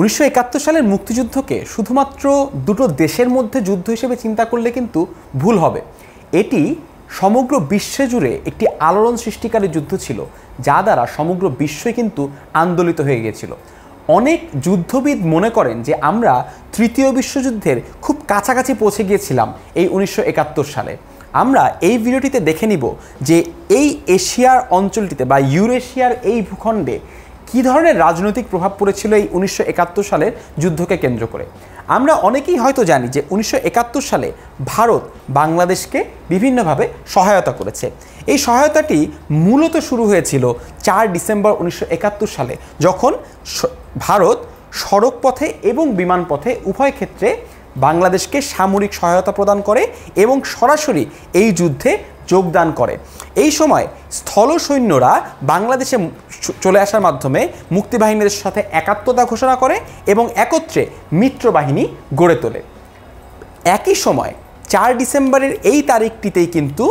উনিশশো সালের মুক্তিযুদ্ধকে শুধুমাত্র দুটো দেশের মধ্যে যুদ্ধ হিসেবে চিন্তা করলে কিন্তু ভুল হবে এটি সমগ্র বিশ্ব জুড়ে একটি আলোড়ন সৃষ্টিকারী যুদ্ধ ছিল যা দ্বারা সমগ্র বিশ্বই কিন্তু আন্দোলিত হয়ে গিয়েছিল অনেক যুদ্ধবিদ মনে করেন যে আমরা তৃতীয় বিশ্বযুদ্ধের খুব কাছাকাছি পৌঁছে গিয়েছিলাম এই উনিশশো সালে আমরা এই ভিডিওটিতে দেখে নিব যে এই এশিয়ার অঞ্চলটিতে বা ইউরেশিয়ার এই ভূখণ্ডে কি ধরনের রাজনৈতিক প্রভাব পড়েছিল এই উনিশশো সালের যুদ্ধকে কেন্দ্র করে আমরা অনেকেই হয়তো জানি যে উনিশশো সালে ভারত বাংলাদেশকে বিভিন্নভাবে সহায়তা করেছে এই সহায়তাটি মূলত শুরু হয়েছিল চার ডিসেম্বর উনিশশো সালে যখন ভারত সড়ক পথে এবং বিমানপথে উভয় ক্ষেত্রে বাংলাদেশকে সামরিক সহায়তা প্রদান করে এবং সরাসরি এই যুদ্ধে যোগদান করে এই সময় স্থল সৈন্যরা বাংলাদেশে চলে আসার মাধ্যমে মুক্তিবাহিনীদের সাথে একাত্মতা ঘোষণা করে এবং একত্রে মিত্র বাহিনী গড়ে তোলে একই সময় চার ডিসেম্বরের এই তারিখটিতেই কিন্তু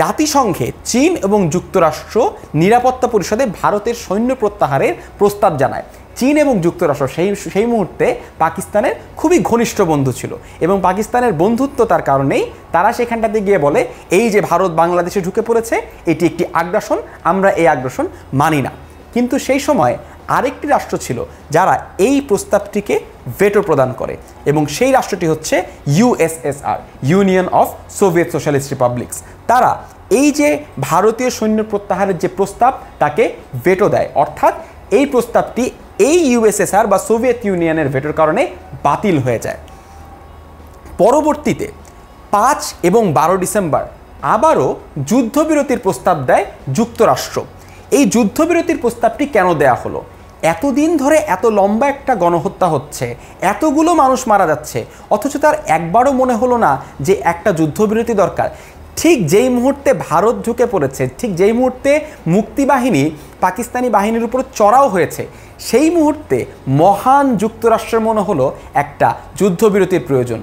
জাতিসংঘে চীন এবং যুক্তরাষ্ট্র নিরাপত্তা পরিষদে ভারতের সৈন্য প্রত্যাহারের প্রস্তাব জানায় চীন এবং যুক্তরাষ্ট্র সেই সেই মুহূর্তে পাকিস্তানের খুবই ঘনিষ্ঠ বন্ধু ছিল এবং পাকিস্তানের বন্ধুত্বতার কারণেই তারা সেখানটাতে গিয়ে বলে এই যে ভারত বাংলাদেশে ঢুকে পড়েছে এটি একটি আগ্রাসন আমরা এই আগ্রাসন মানি না কিন্তু সেই সময় আরেকটি রাষ্ট্র ছিল যারা এই প্রস্তাবটিকে ভেটো প্রদান করে এবং সেই রাষ্ট্রটি হচ্ছে USSR Union of Soviet Socialist Republics তারা এই যে ভারতীয় সৈন্য প্রত্যাহারের যে প্রস্তাব তাকে ভেটো দেয় অর্থাৎ এই প্রস্তাবটি এই ইউএসএসআর বা সোভিয়েত ইউনিয়নের ভেটোর কারণে বাতিল হয়ে যায় পরবর্তীতে পাঁচ এবং বারো ডিসেম্বর আবারও যুদ্ধবিরতির প্রস্তাব দেয় যুক্তরাষ্ট্র এই যুদ্ধবিরতির প্রস্তাবটি কেন দেয়া হলো এতদিন ধরে এত লম্বা একটা গণহত্যা হচ্ছে এতগুলো মানুষ মারা যাচ্ছে অথচ তার একবারও মনে হলো না যে একটা যুদ্ধবিরতি দরকার ঠিক যেই মুহূর্তে ভারত ঝুঁকে পড়েছে ঠিক যেই মুহূর্তে মুক্তিবাহিনী পাকিস্তানি বাহিনীর উপর চড়াও হয়েছে সেই মুহূর্তে মহান যুক্তরাষ্ট্রের মনে হলো একটা যুদ্ধবিরতির প্রয়োজন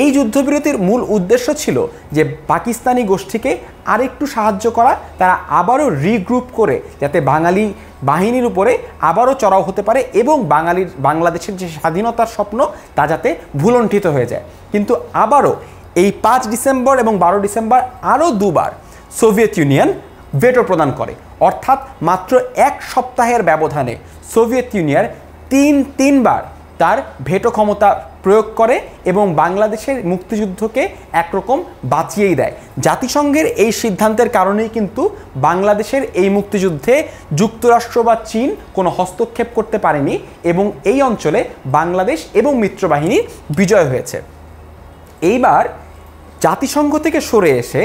এই যুদ্ধবিরতির মূল উদ্দেশ্য ছিল যে পাকিস্তানি গোষ্ঠীকে আরেকটু সাহায্য করা তারা আবারও রিগ্রুপ করে যাতে বাঙালি বাহিনীর উপরে আবারও চড়াও হতে পারে এবং বাঙালির বাংলাদেশের যে স্বাধীনতার স্বপ্ন তা যাতে ভুলণ্ঠিত হয়ে যায় কিন্তু আবারও এই পাঁচ ডিসেম্বর এবং বারো ডিসেম্বর আরও দুবার সোভিয়েত ইউনিয়ন ভেটো প্রদান করে অর্থাৎ মাত্র এক সপ্তাহের ব্যবধানে সোভিয়েত ইউনিয়ন তিন তিনবার তার ভেটো ক্ষমতা প্রয়োগ করে এবং বাংলাদেশের মুক্তিযুদ্ধকে একরকম বাঁচিয়েই দেয় জাতিসংঘের এই সিদ্ধান্তের কারণেই কিন্তু বাংলাদেশের এই মুক্তিযুদ্ধে যুক্তরাষ্ট্র বা চীন কোনো হস্তক্ষেপ করতে পারেনি এবং এই অঞ্চলে বাংলাদেশ এবং মিত্রবাহিনীর বিজয় হয়েছে এইবার জাতিসংঘ থেকে সরে এসে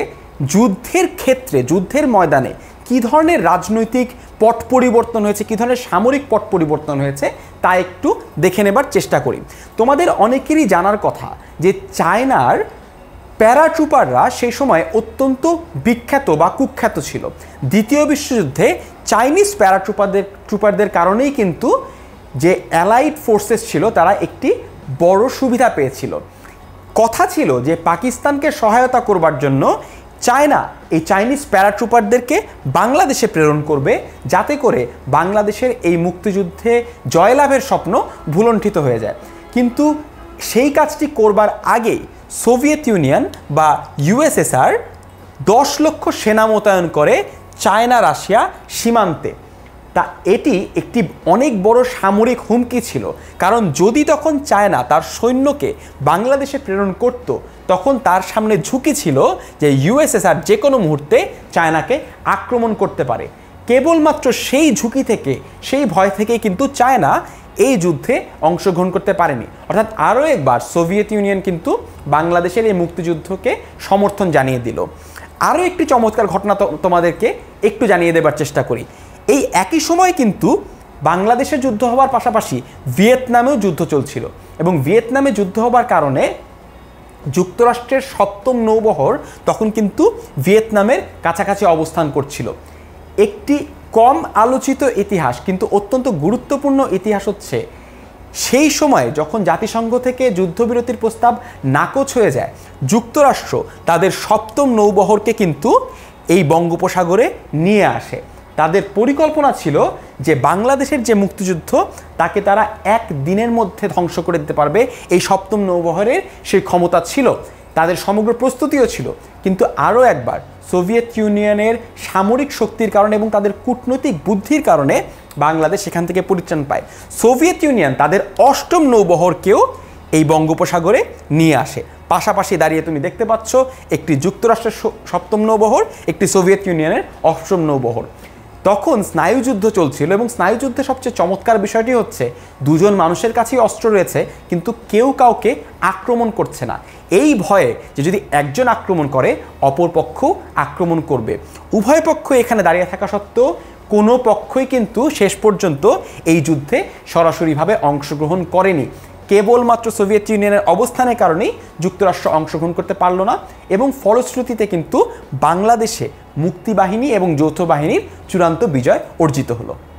যুদ্ধের ক্ষেত্রে যুদ্ধের ময়দানে কি ধরনের রাজনৈতিক পট পরিবর্তন হয়েছে কী ধরনের সামরিক পট পরিবর্তন হয়েছে তা একটু দেখে নেবার চেষ্টা করি তোমাদের অনেকেরই জানার কথা যে চায়নার প্যারাট্রুপাররা সেই সময় অত্যন্ত বিখ্যাত বা কুখ্যাত ছিল দ্বিতীয় বিশ্বযুদ্ধে চাইনিজ প্যারাট্রুপারদের ট্রুপারদের কারণেই কিন্তু যে অ্যালাইড ফোর্সেস ছিল তারা একটি বড় সুবিধা পেয়েছিল কথা ছিল যে পাকিস্তানকে সহায়তা করবার জন্য চায়না এই চাইনিজ প্যারাট্রুপারদেরকে বাংলাদেশে প্রেরণ করবে যাতে করে বাংলাদেশের এই মুক্তিযুদ্ধে জয়লাভের স্বপ্ন ভুলণ্ঠিত হয়ে যায় কিন্তু সেই কাজটি করবার আগে সোভিয়েত ইউনিয়ন বা ইউএসএসআর দশ লক্ষ সেনা মোতায়েন করে চায়না রাশিয়া সীমান্তে তা এটি একটি অনেক বড় সামরিক হুমকি ছিল কারণ যদি তখন চায়না তার সৈন্যকে বাংলাদেশে প্রেরণ করত তখন তার সামনে ঝুঁকি ছিল যে ইউএসএসআর যে কোনো মুহূর্তে চায়নাকে আক্রমণ করতে পারে কেবলমাত্র সেই ঝুঁকি থেকে সেই ভয় থেকেই কিন্তু চায়না এই যুদ্ধে অংশগ্রহণ করতে পারেনি অর্থাৎ আরও একবার সোভিয়েত ইউনিয়ন কিন্তু বাংলাদেশের এই মুক্তিযুদ্ধকে সমর্থন জানিয়ে দিল আরও একটি চমৎকার ঘটনা তোমাদেরকে একটু জানিয়ে দেবার চেষ্টা করি এই একই সময় কিন্তু বাংলাদেশে যুদ্ধ হওয়ার পাশাপাশি ভিয়েতনামেও যুদ্ধ চলছিল এবং ভিয়েতনামে যুদ্ধ হবার কারণে যুক্তরাষ্ট্রের সপ্তম নৌবহর তখন কিন্তু ভিয়েতনামের কাছাকাছি অবস্থান করছিল একটি কম আলোচিত ইতিহাস কিন্তু অত্যন্ত গুরুত্বপূর্ণ ইতিহাস হচ্ছে সেই সময়ে যখন জাতিসংঘ থেকে যুদ্ধবিরতির প্রস্তাব নাকচ হয়ে যায় যুক্তরাষ্ট্র তাদের সপ্তম নৌবহরকে কিন্তু এই বঙ্গোপসাগরে নিয়ে আসে তাদের পরিকল্পনা ছিল যে বাংলাদেশের যে মুক্তিযুদ্ধ তাকে তারা এক দিনের মধ্যে ধ্বংস করে দিতে পারবে এই সপ্তম নৌবহরের সেই ক্ষমতা ছিল তাদের সমগ্র প্রস্তুতিও ছিল কিন্তু আরও একবার সোভিয়েত ইউনিয়নের সামরিক শক্তির কারণে এবং তাদের কূটনৈতিক বুদ্ধির কারণে বাংলাদেশ সেখান থেকে পরিত্রাণ পায় সোভিয়েত ইউনিয়ন তাদের অষ্টম নৌবহরকেও এই বঙ্গোপসাগরে নিয়ে আসে পাশাপাশি দাঁড়িয়ে তুমি দেখতে পাচ্ছ একটি যুক্তরাষ্ট্রের সপ্তম নৌবহর একটি সোভিয়েত ইউনিয়নের অষ্টম নৌবহর তখন স্নায়ুযুদ্ধ চলছিল এবং স্নায়ুযুদ্ধে সবচেয়ে চমৎকার বিষয়টি হচ্ছে দুজন মানুষের কাছেই অস্ত্র রয়েছে কিন্তু কেউ কাউকে আক্রমণ করছে না এই ভয়ে যে যদি একজন আক্রমণ করে অপর পক্ষ আক্রমণ করবে উভয় পক্ষ এখানে দাঁড়িয়ে থাকা সত্ত্বেও কোনো পক্ষই কিন্তু শেষ পর্যন্ত এই যুদ্ধে সরাসরিভাবে অংশগ্রহণ করেনি কেবলমাত্র সোভিয়েত ইউনিয়নের অবস্থানের কারণেই যুক্তরাষ্ট্র অংশগ্রহণ করতে পারল না এবং ফলশ্রুতিতে কিন্তু বাংলাদেশে মুক্তি বাহিনী এবং যৌথ বাহিনীর চূড়ান্ত বিজয় অর্জিত হলো